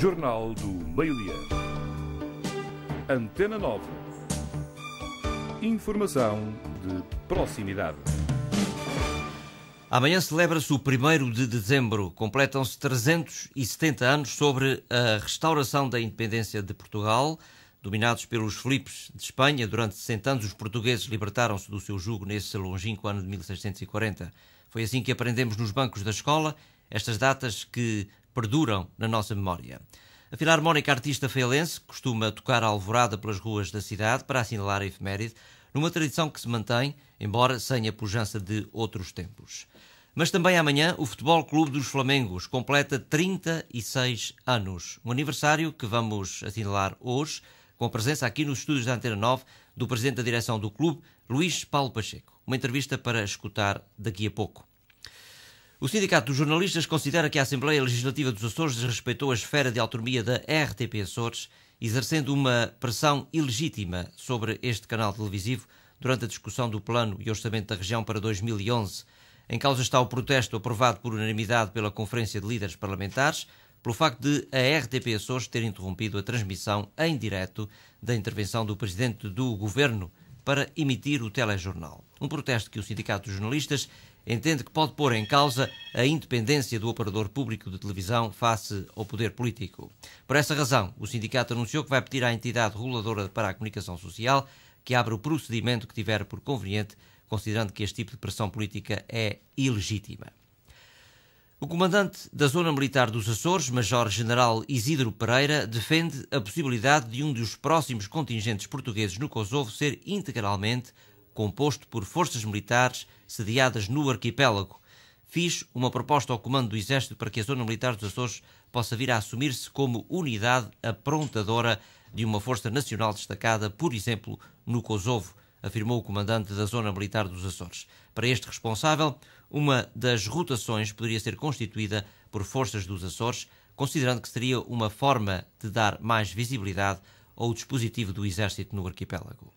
Jornal do Meio-Dia. Antena 9. Informação de proximidade. Amanhã celebra-se o 1 de dezembro. Completam-se 370 anos sobre a restauração da independência de Portugal. Dominados pelos Filipes de Espanha, durante 60 anos os portugueses libertaram-se do seu jugo nesse longínquo ano de 1640. Foi assim que aprendemos nos bancos da escola estas datas que perduram na nossa memória. A Filarmónica Artista Feilense costuma tocar a alvorada pelas ruas da cidade para assinalar a efeméride, numa tradição que se mantém, embora sem a pujança de outros tempos. Mas também amanhã o Futebol Clube dos Flamengos completa 36 anos, um aniversário que vamos assinalar hoje, com a presença aqui nos estúdios da Antena 9 do Presidente da Direção do Clube, Luís Paulo Pacheco. Uma entrevista para escutar daqui a pouco. O Sindicato dos Jornalistas considera que a Assembleia Legislativa dos Açores desrespeitou a esfera de autonomia da RTP Açores, exercendo uma pressão ilegítima sobre este canal televisivo durante a discussão do Plano e Orçamento da Região para 2011. Em causa está o protesto aprovado por unanimidade pela Conferência de Líderes Parlamentares pelo facto de a RTP Açores ter interrompido a transmissão em direto da intervenção do Presidente do Governo para emitir o telejornal. Um protesto que o Sindicato dos Jornalistas entende que pode pôr em causa a independência do operador público de televisão face ao poder político. Por essa razão, o sindicato anunciou que vai pedir à entidade reguladora para a comunicação social que abra o procedimento que tiver por conveniente, considerando que este tipo de pressão política é ilegítima. O comandante da Zona Militar dos Açores, Major-General Isidro Pereira, defende a possibilidade de um dos próximos contingentes portugueses no Kosovo ser integralmente composto por forças militares sediadas no arquipélago. Fiz uma proposta ao comando do Exército para que a Zona Militar dos Açores possa vir a assumir-se como unidade aprontadora de uma força nacional destacada, por exemplo, no Kosovo, afirmou o comandante da Zona Militar dos Açores. Para este responsável, uma das rotações poderia ser constituída por forças dos Açores, considerando que seria uma forma de dar mais visibilidade ao dispositivo do Exército no arquipélago.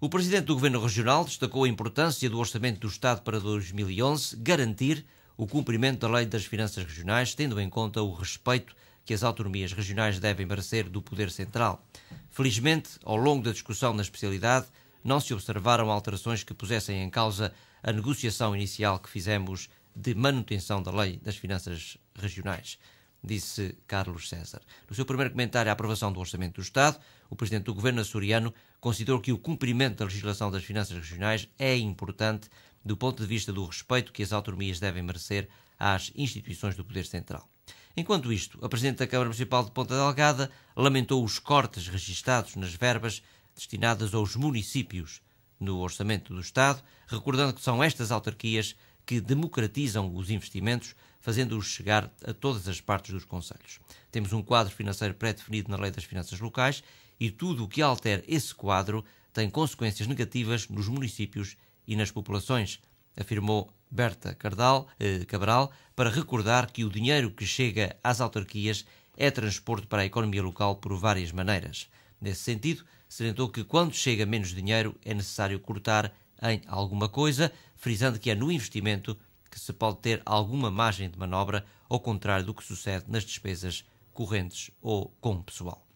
O presidente do Governo Regional destacou a importância do Orçamento do Estado para 2011 garantir o cumprimento da Lei das Finanças Regionais, tendo em conta o respeito que as autonomias regionais devem merecer do Poder Central. Felizmente, ao longo da discussão na especialidade, não se observaram alterações que pusessem em causa a negociação inicial que fizemos de manutenção da Lei das Finanças Regionais disse Carlos César. No seu primeiro comentário à aprovação do Orçamento do Estado, o Presidente do Governo açoriano considerou que o cumprimento da legislação das finanças regionais é importante do ponto de vista do respeito que as autonomias devem merecer às instituições do Poder Central. Enquanto isto, a Presidente da Câmara Municipal de Ponta Delgada lamentou os cortes registados nas verbas destinadas aos municípios no Orçamento do Estado, recordando que são estas autarquias que democratizam os investimentos fazendo-os chegar a todas as partes dos Conselhos. Temos um quadro financeiro pré-definido na Lei das Finanças Locais e tudo o que altere esse quadro tem consequências negativas nos municípios e nas populações, afirmou Berta Cardal, eh, Cabral, para recordar que o dinheiro que chega às autarquias é transporte para a economia local por várias maneiras. Nesse sentido, salientou que quando chega menos dinheiro é necessário cortar em alguma coisa, frisando que é no investimento que se pode ter alguma margem de manobra, ao contrário do que sucede nas despesas correntes ou com pessoal.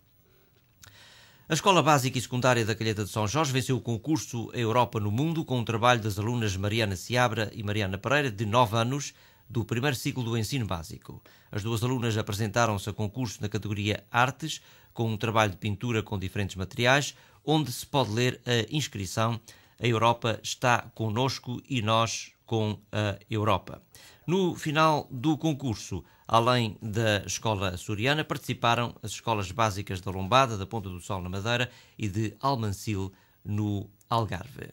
A Escola Básica e Secundária da Calheta de São Jorge venceu o concurso Europa no Mundo com o trabalho das alunas Mariana Seabra e Mariana Pereira, de 9 anos, do primeiro ciclo do ensino básico. As duas alunas apresentaram-se a concurso na categoria Artes, com um trabalho de pintura com diferentes materiais, onde se pode ler a inscrição A Europa está conosco e nós com a Europa. No final do concurso, além da escola açoriana, participaram as escolas básicas da Lombada, da Ponta do Sol na Madeira e de Almancil no Algarve.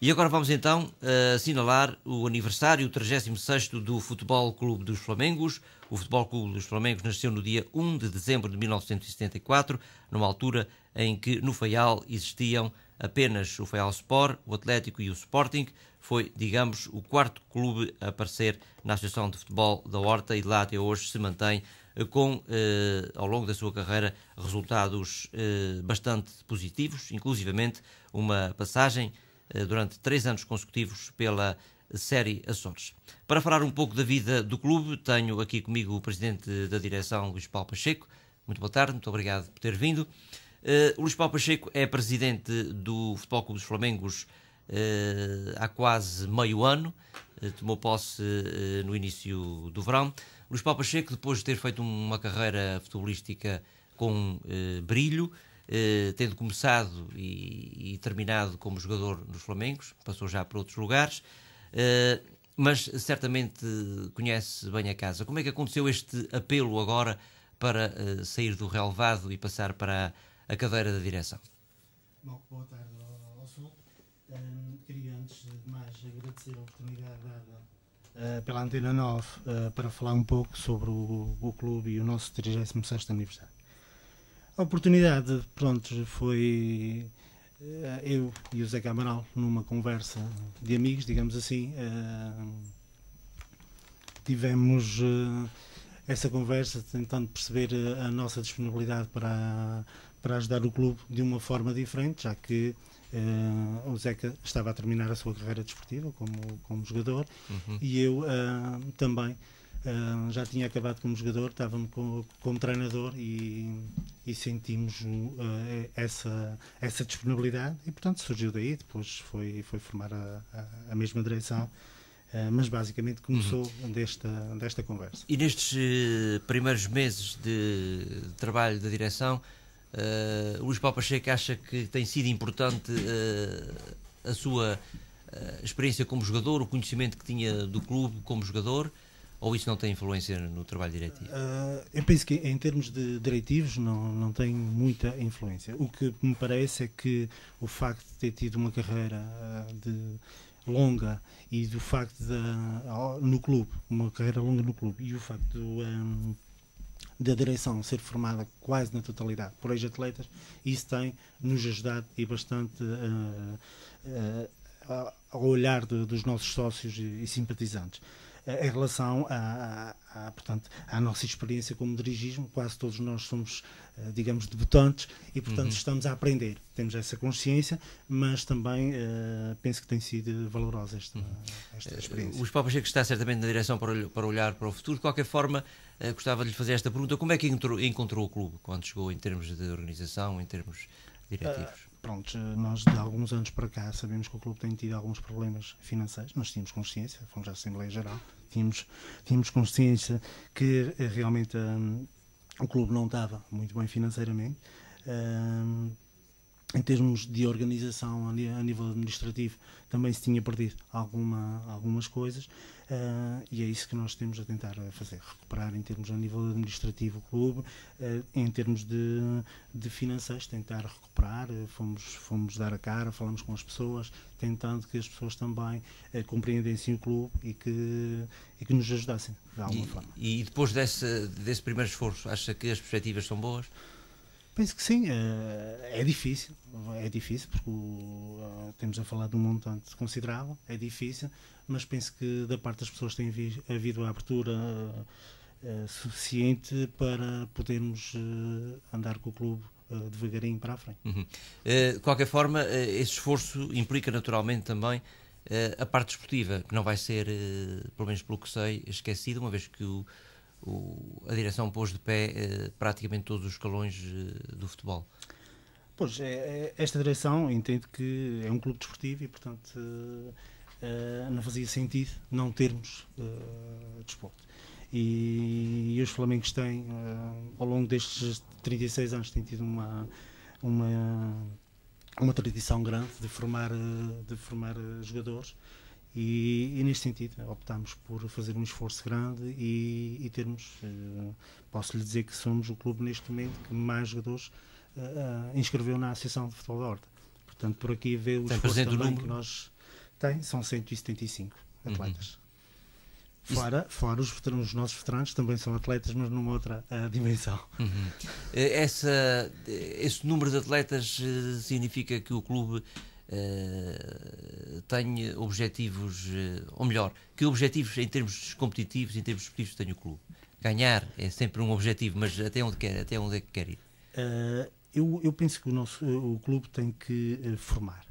E agora vamos então eh, assinalar o aniversário 36 do Futebol Clube dos Flamengos. O Futebol Clube dos Flamengos nasceu no dia 1 de dezembro de 1974, numa altura em que no Faial existiam Apenas o Feial Sport, o Atlético e o Sporting foi, digamos, o quarto clube a aparecer na Associação de Futebol da Horta e lá até hoje se mantém eh, com, eh, ao longo da sua carreira, resultados eh, bastante positivos, inclusivamente uma passagem eh, durante três anos consecutivos pela Série Açores. Para falar um pouco da vida do clube, tenho aqui comigo o Presidente da Direção, Luís Paulo Pacheco. Muito boa tarde, muito obrigado por ter vindo. Uh, Luís Paulo Pacheco é presidente do Futebol Clube dos Flamengos uh, há quase meio ano, uh, tomou posse no início do verão. Luís Paulo Pacheco, depois de ter feito uma carreira futebolística com brilho, tendo começado e, e, terminado como jogador nos Flamengos, passou já para outros lugares, mas certamente conhece bem a casa. Como é que aconteceu este apelo agora para sair do relevado e passar para a a cadeira da direção. Bom, boa tarde ao, ao Sul. Um, ehm, queria antes de mais agradecer a oportunidade dada uh, pela Antena 9 uh, eh, para falar um pouco sobre o, o clube e o nosso 36 aniversário. A oportunidade, pronto, foi uh, eu e o Zé Camaral numa conversa de amigos, digamos assim, ehm, tivemos essa conversa tentando perceber a nossa disponibilidade para, para ajudar o clube de uma forma diferente, já que uh, o Zeca estava a terminar a sua carreira desportiva como, como jogador uhum. e eu uh, também uh, já tinha acabado como jogador, estava-me como, como, treinador e, e sentimos essa, essa disponibilidade e, portanto, surgiu daí. Depois foi, foi formar a, a, a mesma direção. Uh, mas basicamente uhum. começou uhum. desta, desta conversa. E nestes uh, primeiros meses de, de trabalho da direção, Uh, Luís Papacheco acha que tem sido importante uh, a sua uh, experiência como jogador, o conhecimento que tinha do clube como jogador, ou isso não tem influência no trabalho diretivo? Uh, eu penso que em termos de diretivos não, não tem muita influência. O que me parece é que o facto de ter tido uma carreira de longa e do facto de, no clube, uma carreira longa no clube e o facto do um, ehm, da direção ser formada quase na totalidade por ex-atletas, isso tem nos ajudado e bastante uh, eh, uh, eh, ao olhar de, dos nossos sócios e, e simpatizantes. em relação a, a, a, portanto, à nossa experiência como dirigismo, quase todos nós somos, eh, digamos, debutantes e, portanto, uhum. estamos a aprender. Temos essa consciência, mas também penso que tem sido valorosa esta, uhum. esta experiência. Os Papas que está certamente na direção para, para olhar para o futuro. De qualquer forma, eh, gostava de lhe fazer esta pergunta. Como é que entrou, encontrou o clube quando chegou em termos de organização, em termos diretivos? Uh, pronto, nós de alguns anos para cá sabemos que o clube tem tido alguns problemas financeiros. Nós tínhamos consciência, fomos à Assembleia Geral, tínhamos, tínhamos consciência que eh, realmente um, o clube não estava muito bem financeiramente. Um, em termos de organização a nível administrativo também se tinha perdido alguma, algumas coisas uh, e é isso que nós temos a tentar eh, fazer, recuperar em termos a nível administrativo o clube, uh, em termos de, de financeiros, tentar recuperar, uh, fomos, fomos dar a cara, falamos com as pessoas, tentando que as pessoas também compreendessem o clube e que, e que nos ajudassem de alguma e, forma. E depois desse, desse primeiro esforço, acha que as perspectivas são boas? Penso que sim, eh, é difícil, é difícil, porque eh, temos a falar de um montante considerável, é difícil, mas penso que da parte das pessoas tem havido a abertura eh, suficiente para podermos andar com o clube devagarinho para a frente. Uhum. De qualquer forma, esse esforço implica naturalmente também a parte esportiva, que não vai ser, pelo menos pelo que sei, esquecida, uma vez que o o, a direção pôs de pé eh, praticamente todos os escalões eh, do futebol. Pois, é, é, esta direção entende que é um clube desportivo e, portanto, eh, não fazia sentido não termos desporto. E, os Flamengos têm, ao longo destes 36 anos, têm tido uma, uma, uma tradição grande de formar, de formar jogadores. E, e, neste sentido optámos por fazer um esforço grande e, e termos, eh, posso lhe dizer que somos o clube neste momento que mais jogadores uh, uh, inscreveu na Associação de Futebol da Horta. Portanto, por aqui vê o esforço também número? que nós tem, são 175 atletas. Uhum. Fora, fora os, veteranos, os nossos veteranos também são atletas, mas numa outra dimensão. Uhum. Essa, esse número de atletas significa que o clube eh, tem objetivos, eh, ou melhor, que objetivos em termos competitivos, em termos esportivos tem o clube? Ganhar é sempre um objetivo, mas até onde quer, até onde é que quer ir? Uh, eu, eu penso que o nosso o clube tem que formar,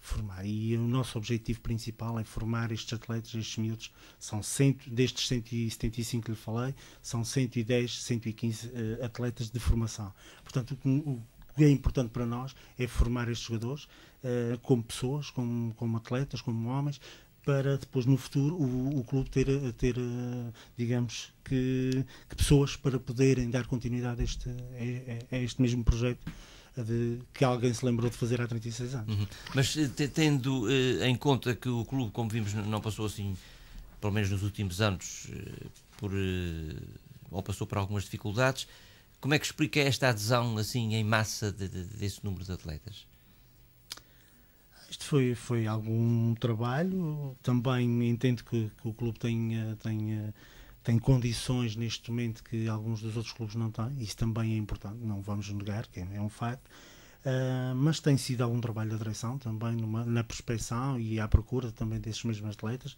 formar e o nosso objetivo principal é formar estes atletas, estes miúdos, são cento, destes 175 que lhe falei, são 110, 115 atletas de formação. Portanto, o, o que é importante para nós é formar estes jogadores uh, como pessoas, como, como atletas, como homens, para depois no futuro o, o clube ter, eh, ter eh, digamos que, que, pessoas para poderem dar continuidade a este, a, a este mesmo projeto de, que alguém se lembrou de fazer há 36 anos. Uhum. Mas tendo em conta que o clube, como vimos, não passou assim, pelo menos nos últimos anos, por, ou passou por algumas dificuldades, como é que explica esta adesão assim em massa de, de, desse número de atletas? Isto foi, foi algum trabalho. Também entendo que, que o clube tem, tenha tem condições neste momento que alguns dos outros clubes não têm. Isso também é importante, não vamos negar, que é um facto. Uh, mas tem sido algum trabalho de atração também numa, na prospecção e à procura também desses mesmos atletas.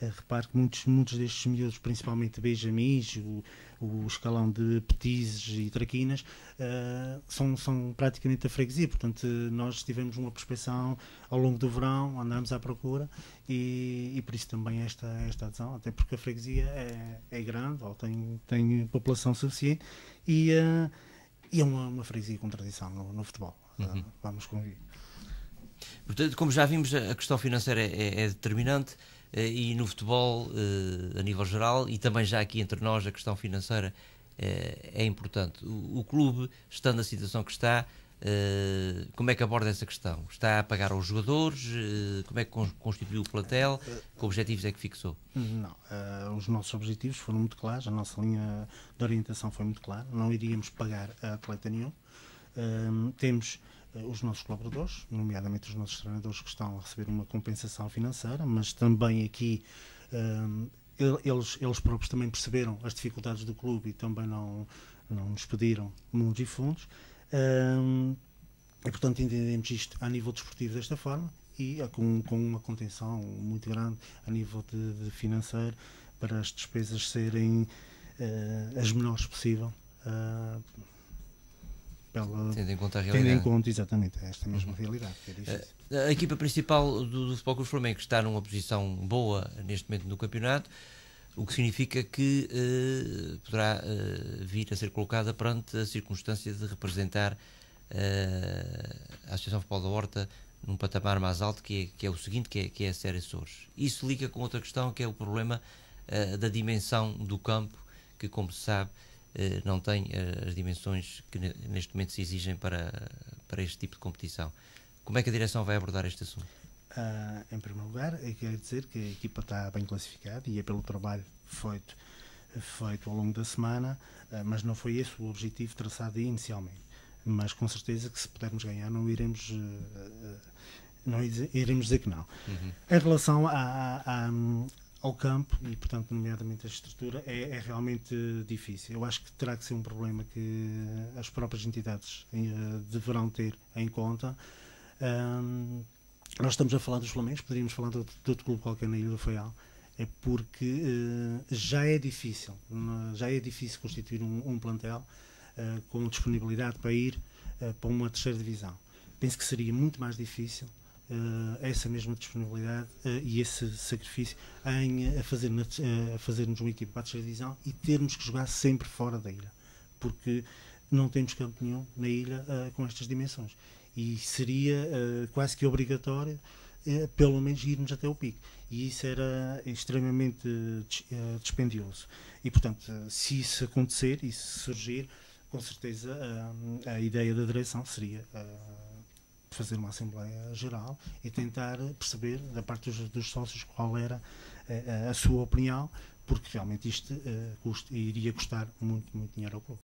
Eh, repare que muitos, muitos destes miúdos, principalmente Benjamins, o, o escalão de Petizes e Traquinas, uh, são, são praticamente a freguesia. Portanto, nós tivemos uma prospeção ao longo do verão, andámos à procura e, e por isso também esta, esta adesão, até porque a freguesia é, é grande ou tem, tem população suficiente e, uh, e é uma, uma freguesia com tradição no, no futebol. Uhum. vamos convir. Portanto, como já vimos, a questão financeira é, é determinante. Eh, e no futebol eh, a nível geral e também já aqui entre nós a questão financeira eh, é importante. O, o clube, estando na situação que está, como é que aborda essa questão? Está a pagar aos jogadores? como é que constituiu o plantel? Que objetivos é que fixou? Não, uh, os nossos objetivos foram muito claros, a nossa linha de orientação foi muito clara, não iríamos pagar a atleta nenhum. Uh, temos eh, os nossos colaboradores, nomeadamente os nossos treinadores que estão a receber uma compensação financeira, mas também aqui um, eh, eles, eles próprios também perceberam as dificuldades do clube e também não, não nos pediram mundos e fundos. Um, eh, e, portanto, entendemos isto a nível desportivo desta forma e é com, com uma contenção muito grande a nível de, de financeiro para as despesas serem uh, as menores possível. Uh, pela, tendo em conta a realidade. Tendo em conta, exatamente, esta mesma uhum. realidade. É a, eh, a, equipa principal do, do Futebol Clube Flamengo está numa posição boa neste momento no campeonato, o que significa que uh, poderá uh, vir a ser colocada perante a circunstância de representar uh, a Associação Futebol da Horta num patamar mais alto, que é, que é o seguinte, que é, que é a Série Sores. Isso liga com outra questão, que é o problema da dimensão do campo, que, como se sabe, eh, não tem eh, as dimensões que neste momento se exigem para, para este tipo de competição. Como é que a direção vai abordar este assunto? Ah, em primeiro lugar, eu quero dizer que a equipa está bem classificada e é pelo trabalho feito, feito ao longo da semana, ah, mas não foi esse o objetivo traçado inicialmente. Mas com certeza que se pudermos ganhar, não iremos eh, não iremos dizer que não. Uhum. Em relação à, à, ao campo e, portanto, nomeadamente a estrutura, é, é, realmente difícil. Eu acho que terá que ser um problema que as próprias entidades eh, deverão ter em conta. Um, nós estamos a falar dos Flamengo, poderíamos falar de outro, de outro clube qualquer na Ilha do Faial, é porque uh, já é difícil, já é difícil constituir um, um plantel uh, com disponibilidade para ir uh, para uma terceira divisão. Penso que seria muito mais difícil eh, essa mesma disponibilidade eh, e esse sacrifício em, eh, a, fazer, a fazermos uma equipa de divisão e termos que jogar sempre fora da ilha, porque não temos campo nenhum na ilha com estas dimensões e seria quase que obrigatório pelo menos irmos até o pico. E isso era extremamente dispendioso. E, portanto, se isso acontecer e se surgir, com certeza a, a ideia da direção seria fazer uma Assembleia Geral e tentar perceber da parte dos, dos sócios qual era a, eh, eh, a, sua opinião, porque realmente isto uh, custa, iria custar muito, muito dinheiro ao clube.